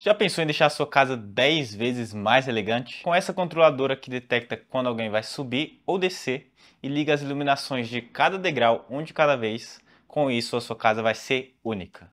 Já pensou em deixar a sua casa 10 vezes mais elegante? Com essa controladora que detecta quando alguém vai subir ou descer e liga as iluminações de cada degrau, um de cada vez, com isso a sua casa vai ser única.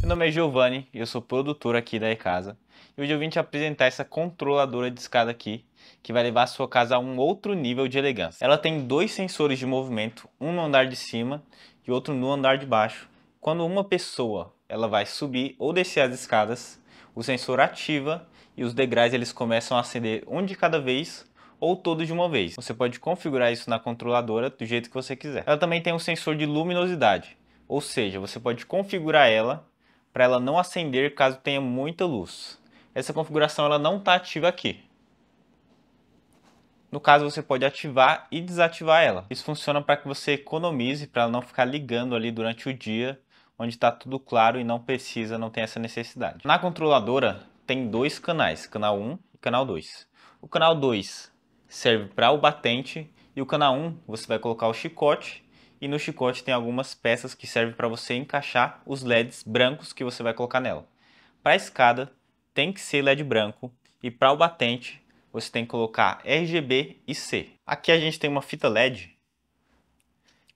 Meu nome é Giovanni e eu sou produtor aqui da Ecasa. E hoje eu vim te apresentar essa controladora de escada aqui, que vai levar a sua casa a um outro nível de elegância. Ela tem dois sensores de movimento, um no andar de cima e outro no andar de baixo, quando uma pessoa ela vai subir ou descer as escadas, o sensor ativa e os degraus eles começam a acender um de cada vez ou todos de uma vez. Você pode configurar isso na controladora do jeito que você quiser. Ela também tem um sensor de luminosidade, ou seja, você pode configurar ela para ela não acender caso tenha muita luz. Essa configuração ela não está ativa aqui. No caso, você pode ativar e desativar ela. Isso funciona para que você economize, para ela não ficar ligando ali durante o dia onde está tudo claro e não precisa, não tem essa necessidade. Na controladora tem dois canais, canal 1 e canal 2. O canal 2 serve para o batente e o canal 1 você vai colocar o chicote e no chicote tem algumas peças que servem para você encaixar os LEDs brancos que você vai colocar nela. Para a escada tem que ser LED branco e para o batente você tem que colocar RGB e C. Aqui a gente tem uma fita LED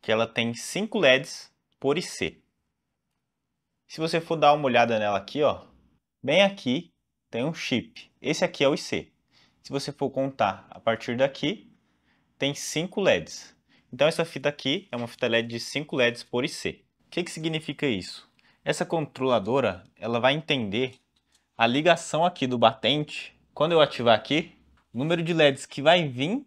que ela tem 5 LEDs por IC. Se você for dar uma olhada nela aqui, ó, bem aqui tem um chip. Esse aqui é o IC. Se você for contar a partir daqui, tem 5 LEDs. Então essa fita aqui é uma fita LED de 5 LEDs por IC. O que, que significa isso? Essa controladora ela vai entender a ligação aqui do batente. Quando eu ativar aqui, o número de LEDs que vai vir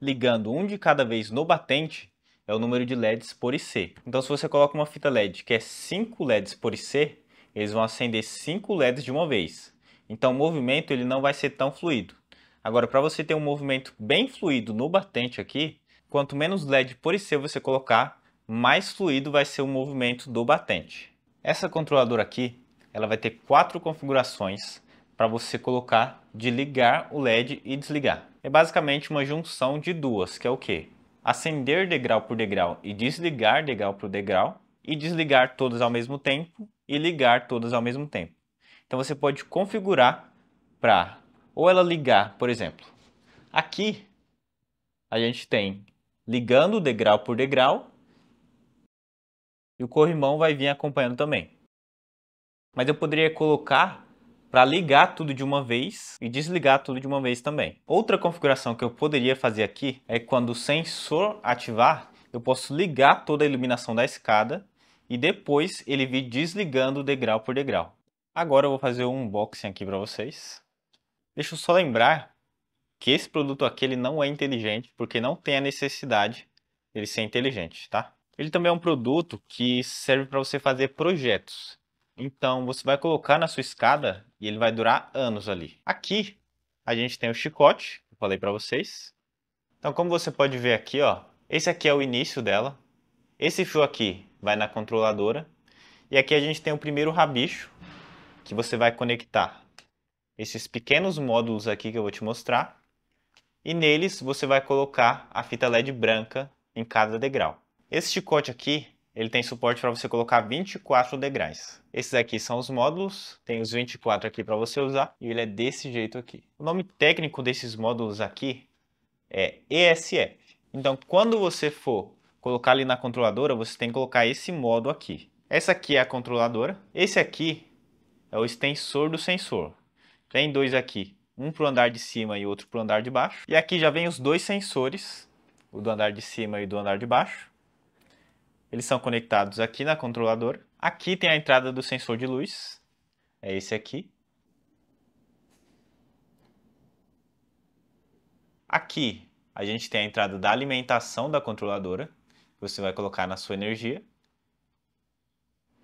ligando um de cada vez no batente é o número de LEDs por IC. Então, se você coloca uma fita LED que é 5 LEDs por IC, eles vão acender 5 LEDs de uma vez. Então, o movimento ele não vai ser tão fluido. Agora, para você ter um movimento bem fluido no batente aqui, quanto menos LED por IC você colocar, mais fluido vai ser o movimento do batente. Essa controladora aqui, ela vai ter quatro configurações para você colocar de ligar o LED e desligar. É basicamente uma junção de duas, que é o quê? acender degrau por degrau e desligar degrau por degrau, e desligar todas ao mesmo tempo e ligar todas ao mesmo tempo. Então você pode configurar para ou ela ligar, por exemplo. Aqui a gente tem ligando degrau por degrau e o corrimão vai vir acompanhando também. Mas eu poderia colocar para ligar tudo de uma vez e desligar tudo de uma vez também. Outra configuração que eu poderia fazer aqui é quando o sensor ativar, eu posso ligar toda a iluminação da escada e depois ele vir desligando degrau por degrau. Agora eu vou fazer um unboxing aqui para vocês. Deixa eu só lembrar que esse produto aqui ele não é inteligente porque não tem a necessidade ele ser inteligente, tá? Ele também é um produto que serve para você fazer projetos. Então você vai colocar na sua escada e ele vai durar anos ali. Aqui a gente tem o chicote, que eu falei para vocês. Então como você pode ver aqui, ó, esse aqui é o início dela. Esse fio aqui vai na controladora. E aqui a gente tem o primeiro rabicho que você vai conectar esses pequenos módulos aqui que eu vou te mostrar. E neles você vai colocar a fita LED branca em cada degrau. Esse chicote aqui ele tem suporte para você colocar 24 degraus. Esses aqui são os módulos, tem os 24 aqui para você usar e ele é desse jeito aqui. O nome técnico desses módulos aqui é ESF. Então, quando você for colocar ali na controladora, você tem que colocar esse módulo aqui. Essa aqui é a controladora. Esse aqui é o extensor do sensor. Tem dois aqui, um para o andar de cima e outro para o andar de baixo. E aqui já vem os dois sensores, o do andar de cima e do andar de baixo. Eles são conectados aqui na controladora. Aqui tem a entrada do sensor de luz. É esse aqui. Aqui a gente tem a entrada da alimentação da controladora. Que você vai colocar na sua energia.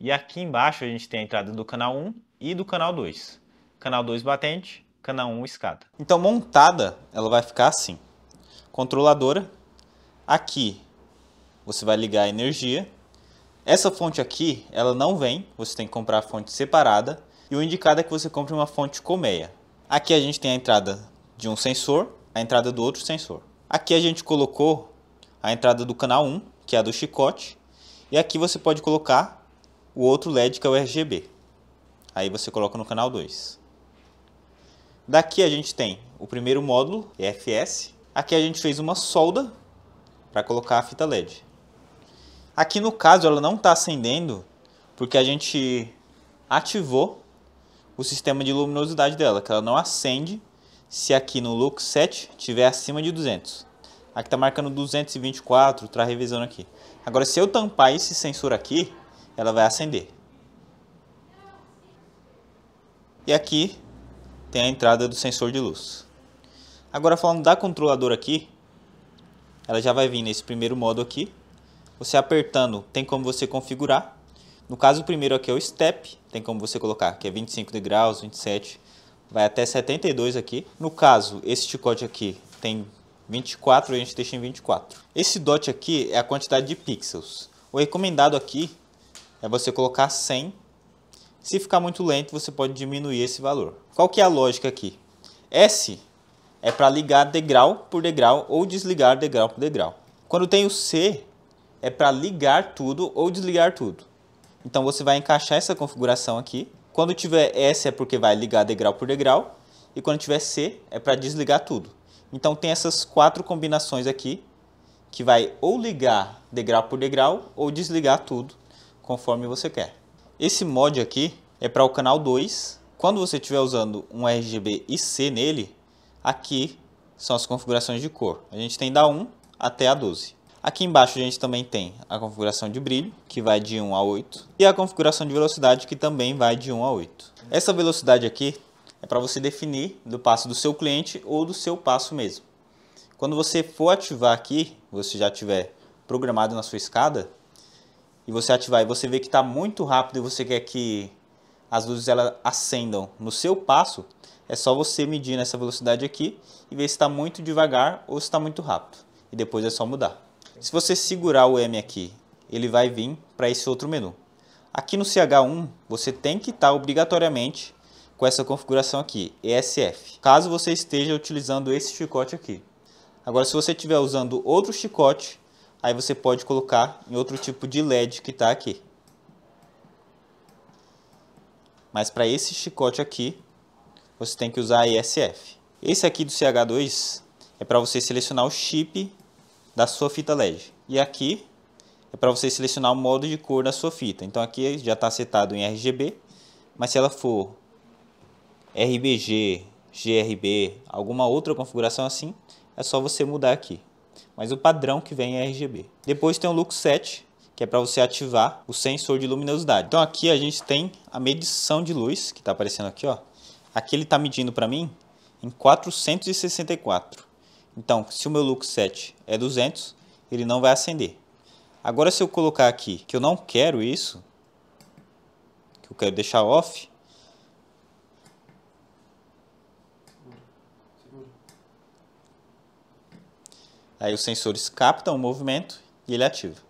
E aqui embaixo a gente tem a entrada do canal 1 e do canal 2. Canal 2 batente, canal 1 escada. Então montada, ela vai ficar assim. Controladora. Aqui você vai ligar a energia. Essa fonte aqui, ela não vem, você tem que comprar a fonte separada. E o indicado é que você compre uma fonte colmeia. Aqui a gente tem a entrada de um sensor, a entrada do outro sensor. Aqui a gente colocou a entrada do canal 1, que é a do chicote. E aqui você pode colocar o outro LED, que é o RGB. Aí você coloca no canal 2. Daqui a gente tem o primeiro módulo, EFS. Aqui a gente fez uma solda para colocar a fita LED. Aqui no caso ela não está acendendo porque a gente ativou o sistema de luminosidade dela, que ela não acende se aqui no Lux Set tiver acima de 200. Aqui está marcando 224, está revisando aqui. Agora se eu tampar esse sensor aqui, ela vai acender. E aqui tem a entrada do sensor de luz. Agora falando da controladora aqui, ela já vai vir nesse primeiro modo aqui, você apertando, tem como você configurar. No caso, o primeiro aqui é o step, tem como você colocar, que é 25 degraus, 27, vai até 72 aqui. No caso, esse chicote aqui tem 24 e a gente deixa em 24. Esse dot aqui é a quantidade de pixels. O recomendado aqui é você colocar 100. Se ficar muito lento, você pode diminuir esse valor. Qual que é a lógica aqui? S é para ligar degrau por degrau ou desligar degrau por degrau. Quando tem o C, é para ligar tudo ou desligar tudo. Então você vai encaixar essa configuração aqui. Quando tiver S é porque vai ligar degrau por degrau e quando tiver C é para desligar tudo. Então tem essas quatro combinações aqui que vai ou ligar degrau por degrau ou desligar tudo conforme você quer. Esse mod aqui é para o canal 2. Quando você estiver usando um RGB IC nele, aqui são as configurações de cor. A gente tem da 1 até a 12. Aqui embaixo a gente também tem a configuração de brilho, que vai de 1 a 8, e a configuração de velocidade, que também vai de 1 a 8. Essa velocidade aqui é para você definir do passo do seu cliente ou do seu passo mesmo. Quando você for ativar aqui, você já tiver programado na sua escada, e você ativar e você vê que está muito rápido e você quer que as luzes elas acendam no seu passo, é só você medir nessa velocidade aqui e ver se está muito devagar ou se está muito rápido. E depois é só mudar. Se você segurar o M aqui, ele vai vir para esse outro menu. Aqui no CH1, você tem que estar tá obrigatoriamente com essa configuração aqui, ESF, caso você esteja utilizando esse chicote aqui. Agora, se você estiver usando outro chicote, aí você pode colocar em outro tipo de LED que está aqui. Mas para esse chicote aqui, você tem que usar ESF. Esse aqui do CH2 é para você selecionar o chip da sua fita LED. E aqui é para você selecionar o modo de cor da sua fita. Então aqui já está setado em RGB, mas se ela for RBG, GRB, alguma outra configuração assim, é só você mudar aqui. Mas o padrão que vem é RGB. Depois tem o Lux set que é para você ativar o sensor de luminosidade. Então aqui a gente tem a medição de luz, que está aparecendo aqui. ó. Aqui ele está medindo para mim em 464. Então, se o meu look 7 é 200, ele não vai acender. Agora, se eu colocar aqui que eu não quero isso, que eu quero deixar off, aí os sensores captam o movimento e ele ativa.